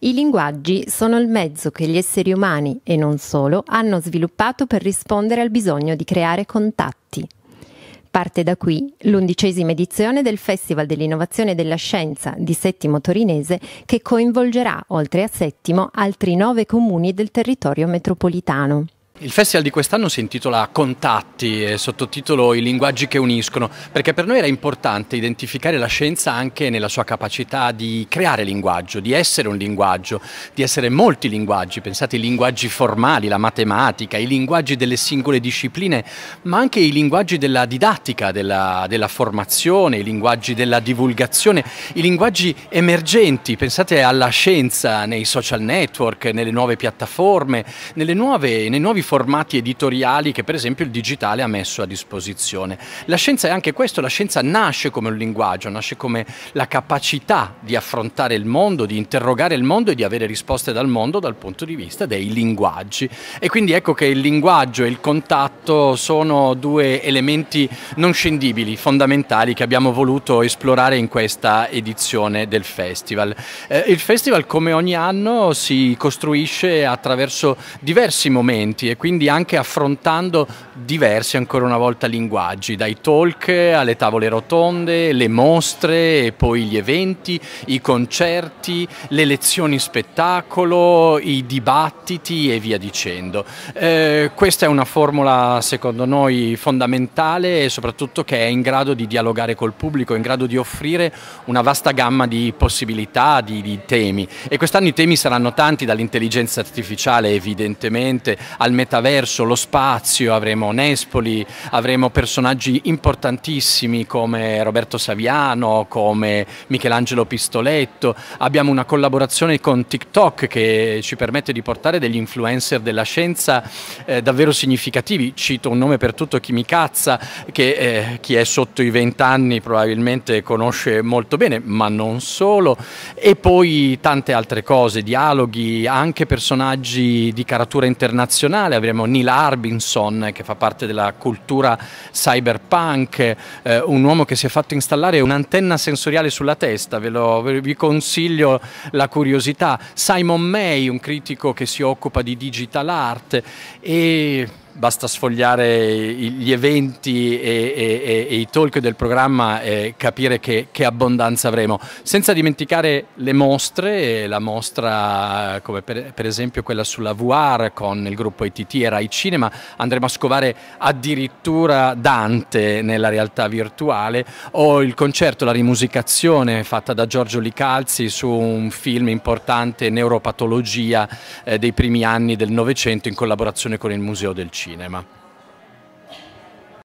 I linguaggi sono il mezzo che gli esseri umani, e non solo, hanno sviluppato per rispondere al bisogno di creare contatti. Parte da qui l'undicesima edizione del Festival dell'Innovazione e della Scienza di Settimo Torinese che coinvolgerà, oltre a Settimo, altri nove comuni del territorio metropolitano. Il festival di quest'anno si intitola Contatti e eh, sottotitolo I linguaggi che uniscono, perché per noi era importante identificare la scienza anche nella sua capacità di creare linguaggio, di essere un linguaggio, di essere molti linguaggi, pensate ai linguaggi formali, la matematica, i linguaggi delle singole discipline, ma anche i linguaggi della didattica, della, della formazione, i linguaggi della divulgazione, i linguaggi emergenti, pensate alla scienza nei social network, nelle nuove piattaforme, nelle nuove, nei nuovi formati editoriali che per esempio il digitale ha messo a disposizione. La scienza è anche questo, la scienza nasce come un linguaggio, nasce come la capacità di affrontare il mondo, di interrogare il mondo e di avere risposte dal mondo dal punto di vista dei linguaggi. E quindi ecco che il linguaggio e il contatto sono due elementi non scendibili, fondamentali che abbiamo voluto esplorare in questa edizione del festival. Eh, il festival come ogni anno si costruisce attraverso diversi momenti quindi anche affrontando diversi ancora una volta linguaggi, dai talk alle tavole rotonde, le mostre e poi gli eventi, i concerti, le lezioni spettacolo, i dibattiti e via dicendo. Eh, questa è una formula secondo noi fondamentale e soprattutto che è in grado di dialogare col pubblico, in grado di offrire una vasta gamma di possibilità, di, di temi e quest'anno i temi saranno tanti dall'intelligenza artificiale evidentemente al metodo metaverso, lo spazio, avremo Nespoli, avremo personaggi importantissimi come Roberto Saviano, come Michelangelo Pistoletto, abbiamo una collaborazione con TikTok che ci permette di portare degli influencer della scienza eh, davvero significativi, cito un nome per tutto chi mi cazza, che eh, chi è sotto i 20 anni probabilmente conosce molto bene, ma non solo, e poi tante altre cose, dialoghi, anche personaggi di caratura internazionale, avremo Neil Arbinson che fa parte della cultura cyberpunk, eh, un uomo che si è fatto installare un'antenna sensoriale sulla testa, ve lo, vi consiglio la curiosità, Simon May, un critico che si occupa di digital art e basta sfogliare gli eventi e, e, e i talk del programma e capire che, che, abbondanza avremo. Senza dimenticare le mostre, la mostra come per, per esempio quella sulla VR con il gruppo ITT e Rai Cinema, andremo a scovare addirittura Dante nella realtà virtuale o il concerto, la rimusicazione fatta da Giorgio Licalzi su un film importante, Neuropatologia, eh, dei primi anni del Novecento in collaborazione con il Museo del Cinema cinema.